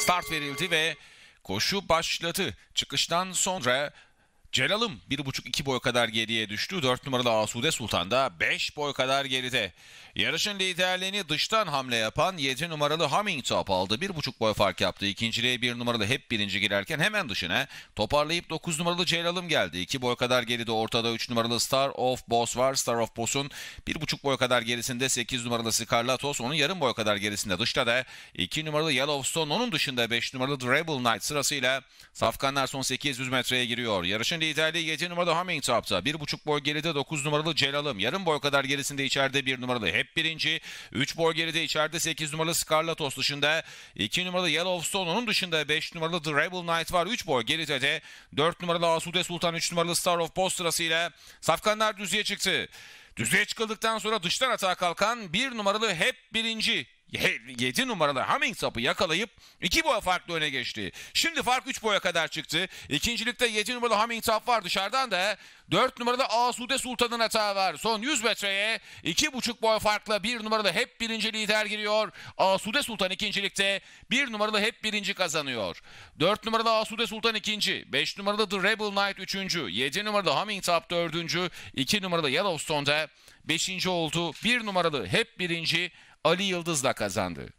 Start verildi ve koşu başladı. Çıkıştan sonra Celal'ım 1,5-2 boy kadar geriye düştü. 4 numaralı Asude Sultan da 5 boy kadar geride. Yarışın liderliğini dıştan hamle yapan 7 numaralı Hummingtop aldı. 1,5 boy fark yaptı. İkinciliğe 1 numaralı hep birinci girerken hemen dışına toparlayıp 9 numaralı Celal'ım geldi. 2 boy kadar geride ortada 3 numaralı Star of Boss var. Star of Boss'un 1,5 boy kadar gerisinde 8 numaralı Scarlatos. Onun yarım boy kadar gerisinde dışta da 2 numaralı Yellowstone. Onun dışında 5 numaralı Rebel Knight sırasıyla safkanlar son 800 metreye giriyor. Yarışın Lig'in liderliği 7 numaralı Hummingtop'ta. 1,5 boy geride 9 numaralı Celal'ım. Yarım boy kadar gerisinde içeride 1 numaralı hep birinci. 3 boy geride içeride 8 numaralı Scarlatos dışında. 2 numaralı Yellowstone onun dışında 5 numaralı The Rebel Knight var. 3 boy geride de 4 numaralı Asude Sultan 3 numaralı Star of Post sırasıyla safkanlar düzlüğe çıktı. Düzeye çıkıldıktan sonra dıştan atağa kalkan 1 numaralı hep birinci 7 numaralı Hummingsap'ı yakalayıp 2 boya farklı öne geçti. Şimdi fark 3 boya kadar çıktı. İkincilikte 7 numaralı Hummingsap var dışarıdan da 4 numaralı Asude Sultan'ın hata var. Son 100 metreye 2,5 boy farkla 1 numaralı hep birinci lider giriyor. Asude Sultan ikincilikte 1 numaralı hep birinci kazanıyor. 4 numaralı Asude Sultan ikinci. 5 numaralı The Rebel Knight üçüncü. 7 numaralı Hummingsap dördüncü. 2 numaralı Yellowstone'da beşinci oldu. 1 numaralı hep birinci. Ali Yıldız'la kazandı.